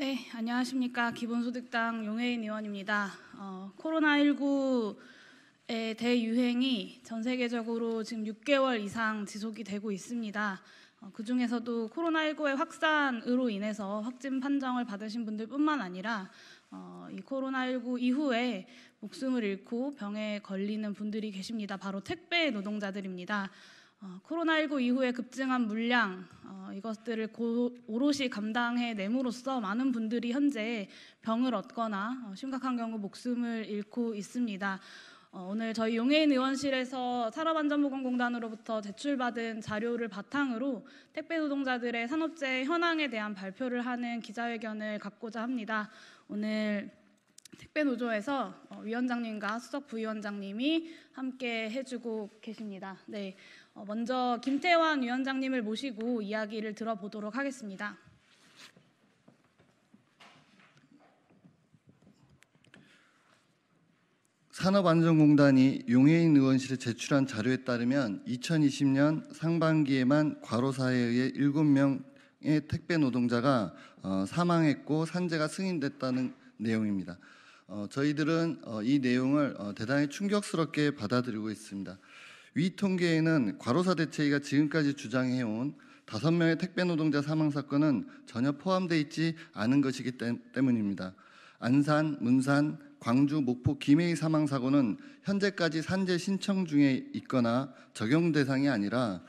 네, 안녕하십니까. 기본소득당 용혜인 의원입니다. 어, 코로나19의 대유행이 전 세계적으로 지금 6개월 이상 지속이 되고 있습니다. 어, 그 중에서도 코로나19의 확산으로 인해서 확진 판정을 받으신 분들뿐만 아니라 어, 이 코로나19 이후에 목숨을 잃고 병에 걸리는 분들이 계십니다. 바로 택배 노동자들입니다. 어, 코로나19 이후에 급증한 물량 어, 이것들을 고, 오롯이 감당해냄으로써 많은 분들이 현재 병을 얻거나 어, 심각한 경우 목숨을 잃고 있습니다. 오늘 저희 용해인 의원실에서 산업안전보건공단으로부터 제출받은 자료를 바탕으로 택배 노동자들의 산업재해 현황에 대한 발표를 하는 기자회견을 갖고자 합니다. 오늘 택배노조에서 어, 위원장님과 수석 부위원장님이 함께 해주고 계십니다. 네, 어, 먼저 김태환 위원장님을 모시고 이야기를 들어보도록 하겠습니다. 산업안전공단이 용해인 의원실에 제출한 자료에 따르면 2020년 상반기에만 과로사에 의해 7명의 택배 노동자가 어, 사망했고 산재가 승인됐다는 내용입니다. 어, 저희들은 어, 이 내용을 어, 대단히 충격스럽게 받아들이고 있습니다. 위 통계에는 과로사 대책위가 지금까지 주장해온 다섯 명의 택배 노동자 사망 사건은 전혀 포함되어 있지 않은 것이기 때문입니다. 안산, 문산, 광주, 목포, 김해의 사망 사고는 현재까지 산재 신청 중에 있거나 적용 대상이 아니라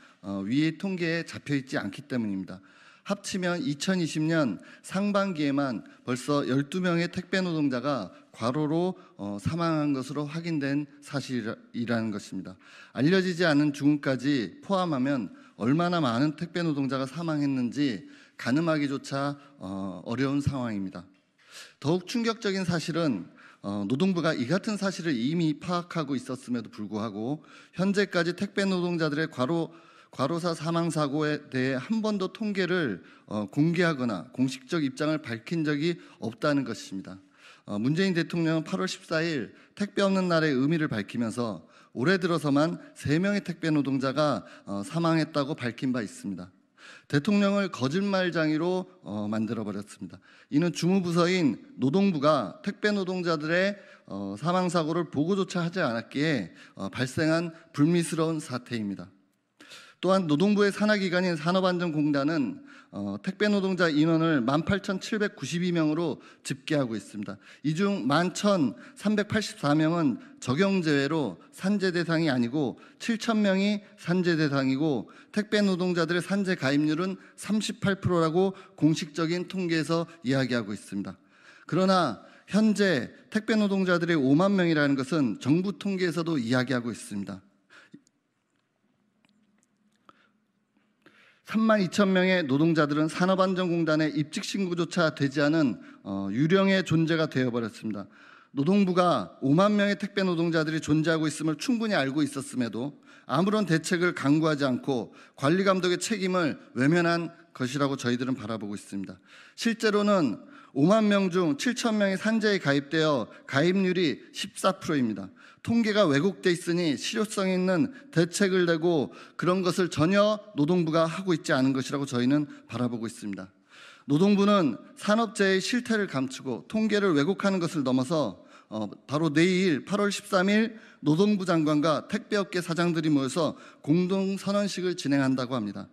위의 통계에 잡혀 있지 않기 때문입니다. 합치면 2020년 상반기에만 벌써 12명의 택배 노동자가 과로로 어, 사망한 것으로 확인된 사실이라는 것입니다. 알려지지 않은 죽음까지 포함하면 얼마나 많은 택배 노동자가 사망했는지 가늠하기조차 어, 어려운 상황입니다. 더욱 충격적인 사실은 어, 노동부가 이 같은 사실을 이미 파악하고 있었음에도 불구하고 현재까지 택배 노동자들의 과로 과로사 사망 사고에 대해 한 번도 통계를 어, 공개하거나 공식적 입장을 밝힌 적이 없다는 것입니다. 어, 문재인 대통령은 8월 14일 택배 없는 날의 의미를 밝히면서 올해 들어서만 3명의 택배 노동자가 어, 사망했다고 밝힌 바 있습니다. 대통령을 거짓말장이로 어, 만들어버렸습니다. 이는 주무부서인 노동부가 택배 노동자들의 사망사고를 보고조차 하지 않았기에 발생한 불미스러운 사태입니다. 또한 노동부의 산하기관인 산업안전공단은 어, 택배 노동자 인원을 18,792명으로 집계하고 있습니다. 이 중 11,384명은 적용 제외로 산재 대상이 아니고 7,000명이 산재 대상이고 택배 노동자들의 산재 가입률은 38%라고 공식적인 통계에서 이야기하고 있습니다. 그러나 현재 택배 노동자들의 5만 명이라는 것은 정부 통계에서도 이야기하고 있습니다. 3만 2천 명의 노동자들은 산업안전공단에 입직 신고조차 되지 않은 어, 유령의 존재가 되어버렸습니다. 노동부가 5만 명의 택배 노동자들이 존재하고 있음을 충분히 알고 있었음에도 아무런 대책을 강구하지 않고 관리 감독의 책임을 외면한 것이라고 저희들은 바라보고 있습니다. 실제로는 5만 명 중 7천 명이 산재에 가입되어 가입률이 14%입니다. 통계가 왜곡돼 있으니 실효성 있는 대책을 내고 그런 것을 전혀 노동부가 하고 있지 않은 것이라고 저희는 바라보고 있습니다. 노동부는 산업재해의 실태를 감추고 통계를 왜곡하는 것을 넘어서 어, 바로 내일 8월 13일 노동부 장관과 택배업계 사장들이 모여서 공동선언식을 진행한다고 합니다.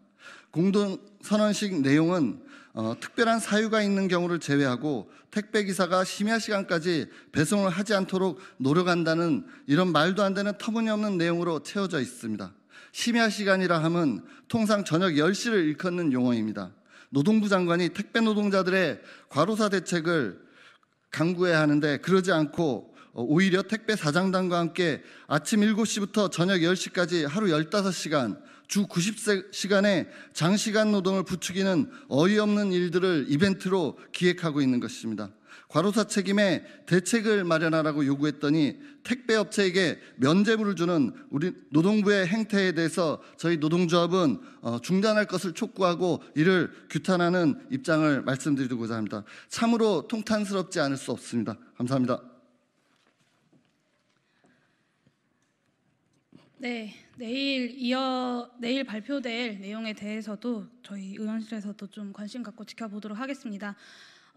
공동선언식 내용은 어, 특별한 사유가 있는 경우를 제외하고 택배기사가 심야 시간까지 배송을 하지 않도록 노력한다는 이런 말도 안 되는 터무니없는 내용으로 채워져 있습니다. 심야 시간이라 함은 통상 저녁 10시를 일컫는 용어입니다. 노동부 장관이 택배 노동자들의 과로사 대책을 강구해야 하는데 그러지 않고 어, 오히려 택배 사장단과 함께 아침 7시부터 저녁 10시까지 하루 15시간 주 90시간에 장시간 노동을 부추기는 어이없는 일들을 이벤트로 기획하고 있는 것입니다. 과로사 책임에 대책을 마련하라고 요구했더니 택배 업체에게 면제부를 주는 우리 노동부의 행태에 대해서 저희 노동조합은 어, 중단할 것을 촉구하고 이를 규탄하는 입장을 말씀드리고자 합니다. 참으로 통탄스럽지 않을 수 없습니다. 감사합니다. 네, 내일 이어 내일 발표될 내용에 대해서도 저희 의원실에서도 좀 관심 갖고 지켜보도록 하겠습니다.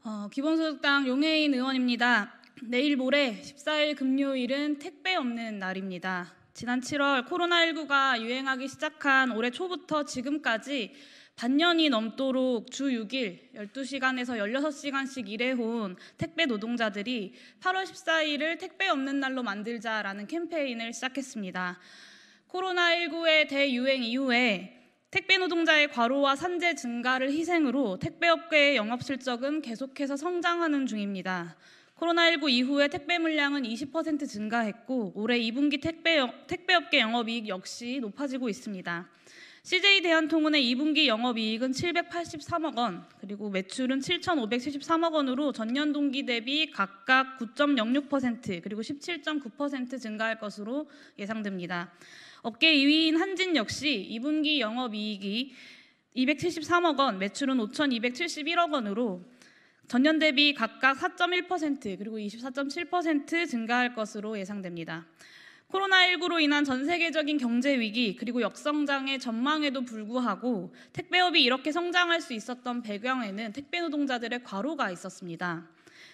어, 기본소득당 용해인 의원입니다. 내일 모레 14일 금요일은 택배 없는 날입니다. 지난 7월 코로나19가 유행하기 시작한 올해 초부터 지금까지 반년이 넘도록 주 6일 12시간에서 16시간씩 일해온 택배 노동자들이 8월 14일을 택배 없는 날로 만들자라는 캠페인을 시작했습니다. 코로나19의 대유행 이후에 택배 노동자의 과로와 산재 증가를 희생으로 택배업계의 영업 실적은 계속해서 성장하는 중입니다. 코로나19 이후에 택배 물량은 20% 증가했고 올해 2분기 택배, 택배업계 영업이익 역시 높아지고 있습니다. CJ 대한통운의 2분기 영업이익은 783억 원, 그리고 매출은 7,573억 원으로 전년 동기 대비 각각 9.06% 그리고 17.9% 증가할 것으로 예상됩니다. 업계 2위인 한진 역시 2분기 영업이익이 273억 원, 매출은 5,271억 원으로 전년 대비 각각 4.1% 그리고 24.7% 증가할 것으로 예상됩니다. 코로나19로 인한 전 세계적인 경제 위기 그리고 역성장의 전망에도 불구하고 택배업이 이렇게 성장할 수 있었던 배경에는 택배 노동자들의 과로가 있었습니다.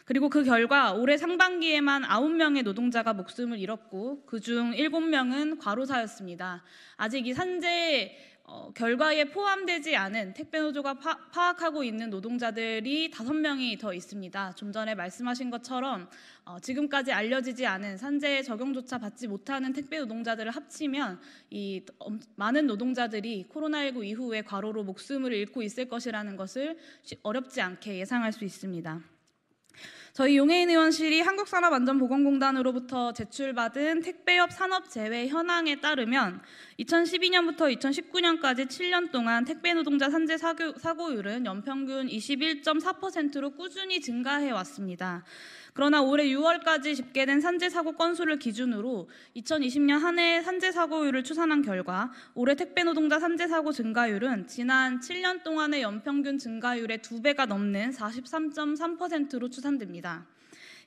그리고 그 결과 올해 상반기에만 9명의 노동자가 목숨을 잃었고 그 중 7명은 과로사였습니다. 아직 이 산재 어, 결과에 포함되지 않은 택배노조가 파, 파악하고 있는 노동자들이 5명이 더 있습니다. 좀 전에 말씀하신 것처럼 어, 지금까지 알려지지 않은 산재 적용조차 받지 못하는 택배 노동자들을 합치면 이 음, 많은 노동자들이 코로나19 이후에 과로로 목숨을 잃고 있을 것이라는 것을 어렵지 않게 예상할 수 있습니다. 저희 용해인 의원실이 한국산업안전보건공단으로부터 제출받은 택배업 산업 재해 현황에 따르면 2012년부터 2019년까지 7년 동안 택배 노동자 산재 사고, 율은 연평균 21.4%로 꾸준히 증가해 왔습니다. 그러나 올해 6월까지 집계된 산재 사고 건수를 기준으로 2020년 한 해 산재 사고율을 추산한 결과 올해 택배 노동자 산재 사고 증가율은 지난 7년 동안의 연평균 증가율의 두배가 넘는 43.3%로 추산됩니다.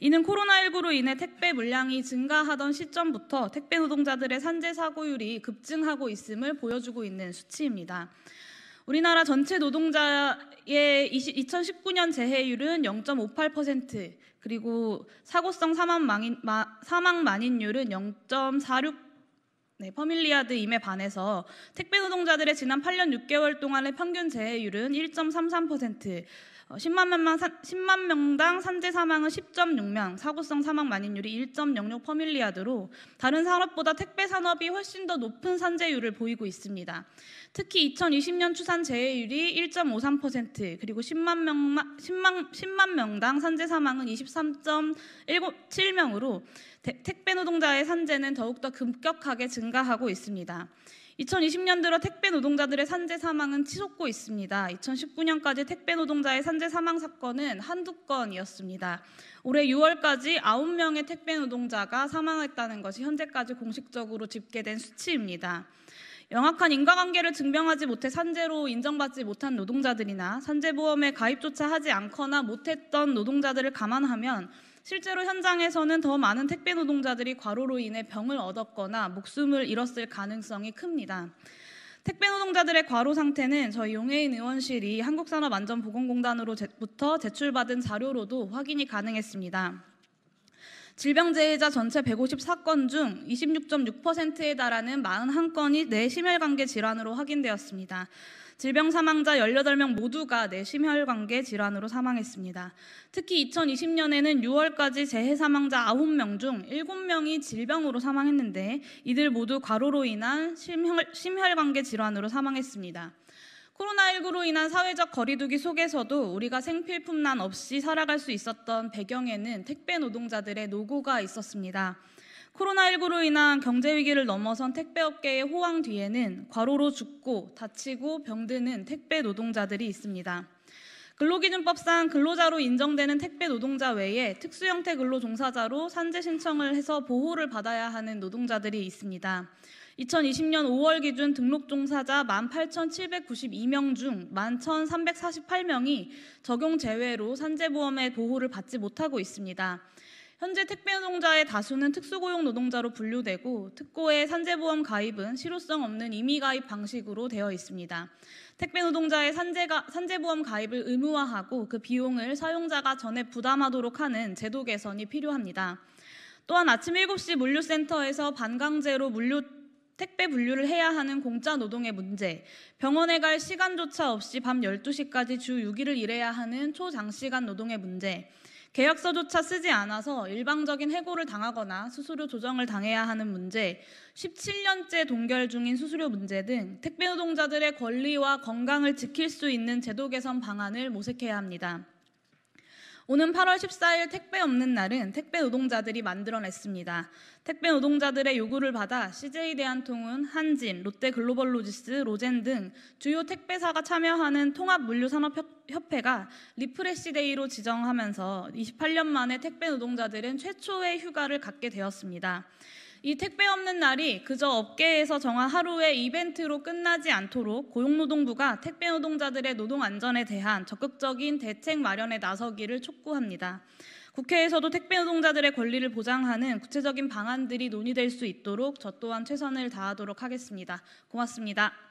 이는 코로나19로 인해 택배 물량이 증가하던 시점부터 택배 노동자들의 산재 사고율이 급증하고 있음을 보여주고 있는 수치입니다. 우리나라 전체 노동자의 20, 2019년 재해율은 0.58% 그리고 사고성 사망 만인, 사망 만인율은 0.46% 네, 퍼밀리아드 임에 반해서 택배 노동자들의 지난 8년 6개월 동안의 평균 재해율은 1.33%, 10만 명만 10만 명당 산재 사망은 10.6명, 사고성 사망 만인율이 1.06 퍼밀리아드로 다른 산업보다 택배 산업이 훨씬 더 높은 산재율을 보이고 있습니다. 특히 2020년 추산 재해율이 1.53% 그리고 10만 명 10만 10만 명당 산재 사망은 23.17명으로 택배 노동자의 산재는 더욱더 급격하게 증가하고 있습니다. 2020년 들어 택배 노동자들의 산재 사망은 치솟고 있습니다. 2019년까지 택배 노동자의 산재 사망 사건은 한두 건이었습니다. 올해 6월까지 9명의 택배 노동자가 사망했다는 것이 현재까지 공식적으로 집계된 수치입니다. 명확한 인과관계를 증명하지 못해 산재로 인정받지 못한 노동자들이나 산재보험에 가입조차 하지 않거나 못했던 노동자들을 감안하면 실제로 현장에서는 더 많은 택배 노동자들이 과로로 인해 병을 얻었거나 목숨을 잃었을 가능성이 큽니다. 택배 노동자들의 과로 상태는 저희 용해인 의원실이 한국산업안전보건공단으로부터 제출받은 자료로도 확인이 가능했습니다. 질병재해자 전체 154건 중 26.6%에 달하는 41건이 뇌심혈관계 질환으로 확인되었습니다. 질병 사망자 18명 모두가 뇌심혈관계 질환으로 사망했습니다. 특히 2020년에는 6월까지 재해 사망자 9명 중 7명이 질병으로 사망했는데 이들 모두 과로로 인한 심혈, 심혈관계 질환으로 사망했습니다. 코로나19로 인한 사회적 거리두기 속에서도 우리가 생필품난 없이 살아갈 수 있었던 배경에는 택배 노동자들의 노고가 있었습니다. 코로나19로 인한 경제 위기를 넘어선 택배업계의 호황 뒤에는 과로로 죽고 다치고 병드는 택배 노동자들이 있습니다. 근로기준법상 근로자로 인정되는 택배 노동자 외에 특수 형태 근로 종사자로 산재 신청을 해서 보호를 받아야 하는 노동자들이 있습니다. 2020년 5월 기준 등록 종사자 18,792명 중 11,348명이 적용 제외로 산재보험의 보호를 받지 못하고 있습니다. 현재 택배 노동자의 다수는 특수고용 노동자로 분류되고 특고의 산재보험 가입은 실효성 없는 임의 가입 방식으로 되어 있습니다. 택배 노동자의 산재가, 산재보험 가입을 의무화하고 그 비용을 사용자가 전에 부담하도록 하는 제도 개선이 필요합니다. 또한 아침 7시 물류센터에서 반강제로 물류 택배 분류를 해야 하는 공짜 노동의 문제, 병원에 갈 시간조차 없이 밤 12시까지 주 6일을 일해야 하는 초장시간 노동의 문제, 계약서조차 쓰지 않아서 일방적인 해고를 당하거나 수수료 조정을 당해야 하는 문제, 17년째 동결 중인 수수료 문제 등 택배 노동자들의 권리와 건강을 지킬 수 있는 제도 개선 방안을 모색해야 합니다. 오는 8월 14일 택배 없는 날은 택배 노동자들이 만들어냈습니다. 택배 노동자들의 요구를 받아 CJ 대한통운, 한진, 롯데 글로벌로지스, 로젠 등 주요 택배사가 참여하는 통합물류산업협회가 리프레시데이로 지정하면서 28년 만에 택배 노동자들은 최초의 휴가를 갖게 되었습니다. 이 택배 없는 날이 그저 업계에서 정한 하루의 이벤트로 끝나지 않도록 고용노동부가 택배 노동자들의 노동 안전에 대한 적극적인 대책 마련에 나서기를 촉구합니다. 국회에서도 택배 노동자들의 권리를 보장하는 구체적인 방안들이 논의될 수 있도록 저 또한 최선을 다하도록 하겠습니다. 고맙습니다.